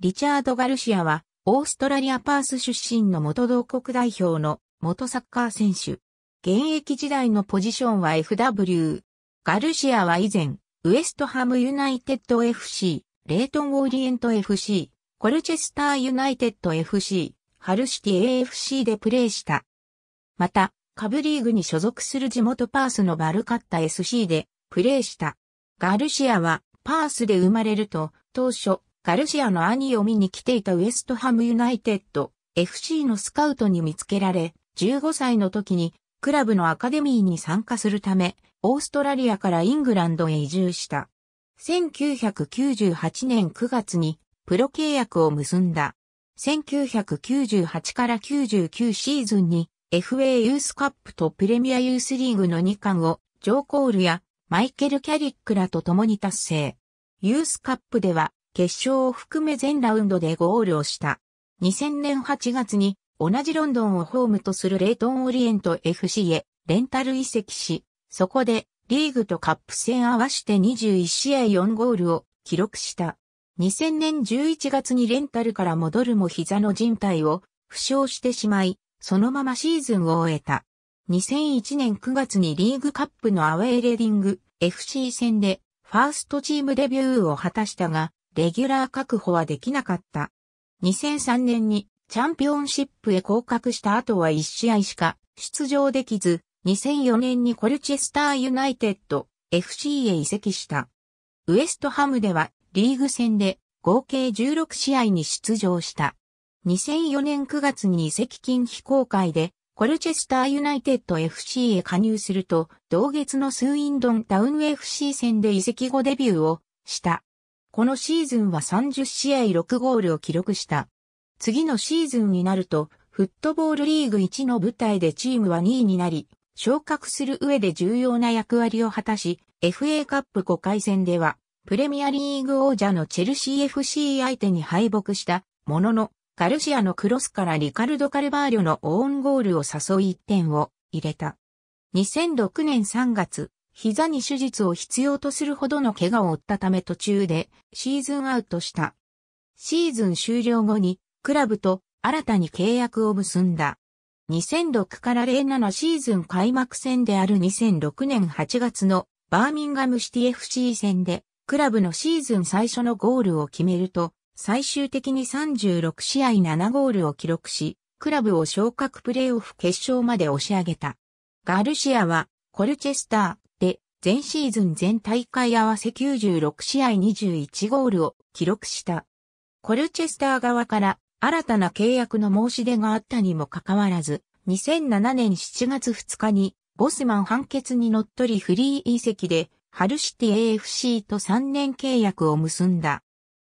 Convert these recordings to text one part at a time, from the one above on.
リチャード・ガルシアは、オーストラリアパース出身の元同国代表の元サッカー選手。現役時代のポジションは FW。ガルシアは以前、ウエストハムユナイテッド FC、レイトンオーリエント FC、コルチェスターユナイテッド FC、ハルシティ AFC でプレーした。また、カブリーグに所属する地元パースのバルカッタ SC でプレーした。ガルシアはパースで生まれると、当初、ガルシアの兄を見に来ていたウエストハムユナイテッド FC のスカウトに見つけられ、15歳の時にクラブのアカデミーに参加するため、オーストラリアからイングランドへ移住した。1998年9月にプロ契約を結んだ。1998から99シーズンに FA ユースカップとプレミアユースリーグの2冠をジョー・コールやマイケル・キャリックらと共に達成。ユースカップでは決勝を含め全ラウンドでゴールをした。2000年8月に同じロンドンをホームとするレイトンオリエント FC へレンタル移籍し、そこでリーグとカップ戦合わせて21試合4ゴールを記録した。2000年11月にレンタルから戻るも膝の人帯を負傷してしまい、そのままシーズンを終えた。2001年9月にリーグカップのアウェーレディング FC 戦でファーストチームデビューを果たしたが、レギュラー確保はできなかった。2003年にチャンピオンシップへ降格した後は1試合しか出場できず、2004年にコルチェスターユナイテッド FC へ移籍した。ウエストハムではリーグ戦で合計16試合に出場した。2004年9月に移籍金非公開でコルチェスターユナイテッド FC へ加入すると、同月のスウィンドンタウン FC 戦で移籍後デビューをした。このシーズンは30試合6ゴールを記録した。次のシーズンになると、フットボールリーグ1の舞台でチームは2位になり、昇格する上で重要な役割を果たし、FA カップ5回戦では、プレミアリーグ王者のチェルシー FC 相手に敗北したものの、ガルシアのクロスからリカルド・カルバーリョのオーンゴールを誘い1点を入れた。2006年3月、膝に手術を必要とするほどの怪我を負ったため途中でシーズンアウトした。シーズン終了後にクラブと新たに契約を結んだ。2006から07シーズン開幕戦である2006年8月のバーミンガムシティ FC 戦でクラブのシーズン最初のゴールを決めると最終的に36試合7ゴールを記録し、クラブを昇格プレーオフ決勝まで押し上げた。ガルシアはコルチェスター、全シーズン全大会合わせ96試合21ゴールを記録した。コルチェスター側から新たな契約の申し出があったにもかかわらず、2007年7月2日にボスマン判決にのっとりフリー移籍でハルシティ AFC と3年契約を結んだ。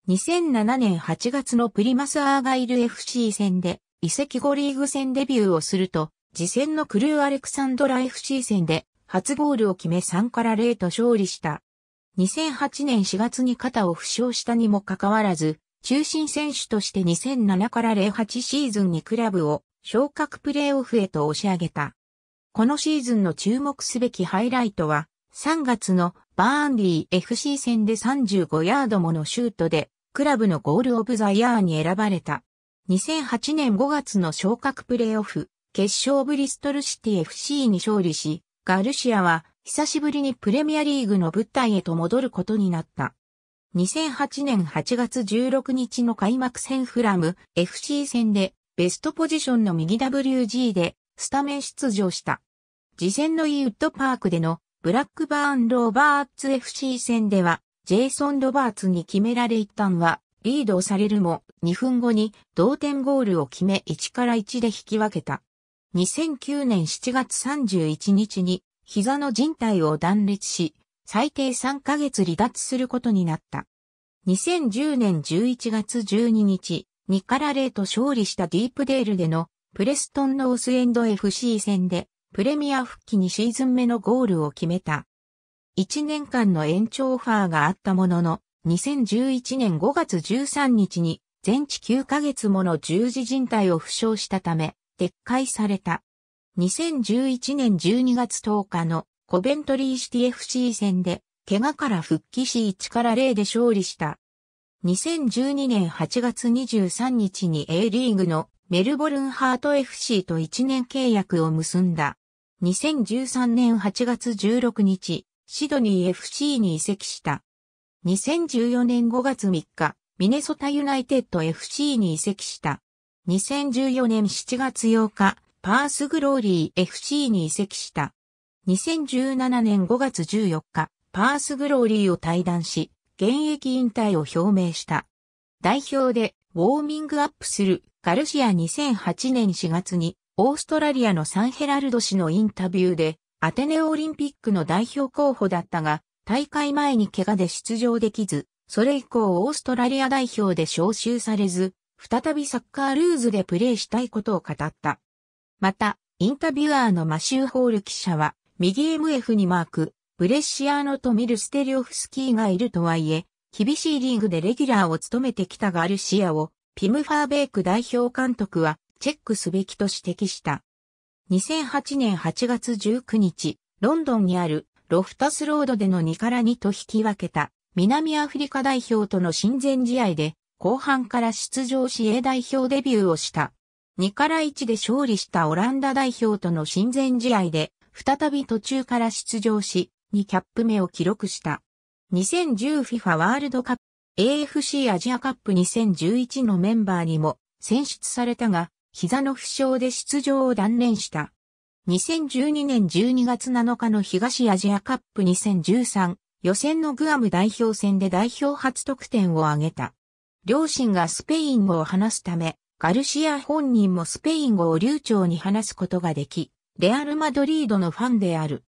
2007年8月のプリマスアーガイル FC 戦で移籍後リーグ戦デビューをすると、次戦のクルーアレクサンドラ FC 戦で初ゴールを決め3から0と勝利した。2008年4月に肩を負傷したにもかかわらず、中心選手として2007から08シーズンにクラブを昇格プレーオフへと押し上げた。このシーズンの注目すべきハイライトは、3月のバーンディ FC 戦で35ヤードものシュートで、クラブのゴールオブザイヤーに選ばれた。2008年5月の昇格プレーオフ、決勝ブリストルシティ FC に勝利し、ガルシアは久しぶりにプレミアリーグの舞台へと戻ることになった。2008年8月16日の開幕戦フラム FC 戦でベストポジションの右 WG でスタメン出場した。次戦のイーウッドパークでのブラックバーン・ローバーツ FC 戦ではジェイソン・ロバーツに決められ一旦はリードをされるも2分後に同点ゴールを決め1から1で引き分けた。2009年7月31日に膝の人帯を断裂し、最低3ヶ月離脱することになった。2010年11月12日、ニカラレーと勝利したディープデールでのプレストンノースエンド FC 戦でプレミア復帰2シーズン目のゴールを決めた。1年間の延長オファーがあったものの、2011年5月13日に全治9ヶ月もの十字人帯を負傷したため、撤回された。2011年12月10日のコベントリーシティ FC 戦で、怪我から復帰し1から0で勝利した。2012年8月23日に A リーグのメルボルンハート FC と1年契約を結んだ。2013年8月16日、シドニー FC に移籍した。2014年5月3日、ミネソタユナイテッド FC に移籍した。2014年7月8日、パースグローリー FC に移籍した。2017年5月14日、パースグローリーを退団し、現役引退を表明した。代表でウォーミングアップするガルシア2008年4月にオーストラリアのサンヘラルド氏のインタビューでアテネオリンピックの代表候補だったが大会前に怪我で出場できず、それ以降オーストラリア代表で招集されず再びサッカールーズでプレーしたいことを語った。また、インタビュアーのマシュー・ホール記者は、右 MF にマーク、ブレッシアーノとミル・ステリオフスキーがいるとはいえ、厳しいリーグでレギュラーを務めてきたガルシアを、ピム・ファーベイク代表監督は、チェックすべきと指摘した。2008年8月19日、ロンドンにあるロフタスロードでの2から2と引き分けた南アフリカ代表との親善試合で後半から出場し A 代表デビューをした。2から1で勝利したオランダ代表との親善試合で、再び途中から出場し、2キャップ目を記録した。2010FIFA ワールドカップ AFC アジアカップ2011のメンバーにも選出されたが、膝の負傷で出場を断念した。2012年12月7日の東アジアカップ2013予選のグアム代表戦で代表初得点を挙げた。両親がスペイン語を話すため、ガルシア本人もスペイン語を流暢に話すことができ、レアル・マドリードのファンである。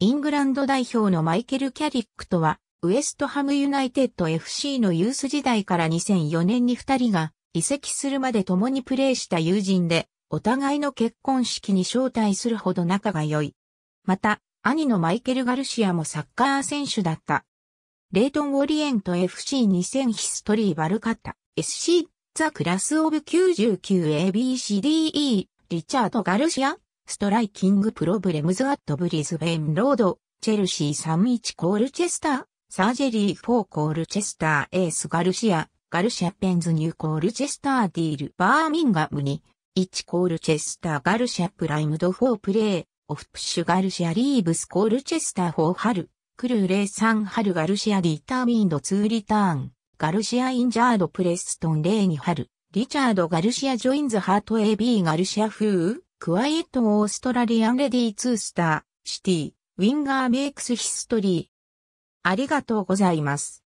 イングランド代表のマイケル・キャリックとは、ウエストハムユナイテッド FC のユース時代から2004年に2人が移籍するまで共にプレーした友人で、お互いの結婚式に招待するほど仲が良い。また、兄のマイケル・ガルシアもサッカー選手だった。レイトンオリエント FC2000 ヒストリーバルカッタ SC ザクラスオブ 99ABCDE リチャード・ガルシアストライキングプロブレムズアットブリズベンロードチェルシー31コールチェスターサージェリーフォー・コールチェスターエースガルシアガルシアペンズニューコールチェスターディールバーミンガムに1コールチェスターガルシアプライムドフォー・プレイオフプッシュガルシアリーブスコールチェスター4春クルーレイサンハルガルシアディターミンドツーリターン、ガルシアインジャードプレストンレイにハル、リチャードガルシアジョインズハート AB ガルシアー、クワイエットオーストラリアンレディーツースター、シティ、ウィンガーメイクスヒストリー。ありがとうございます。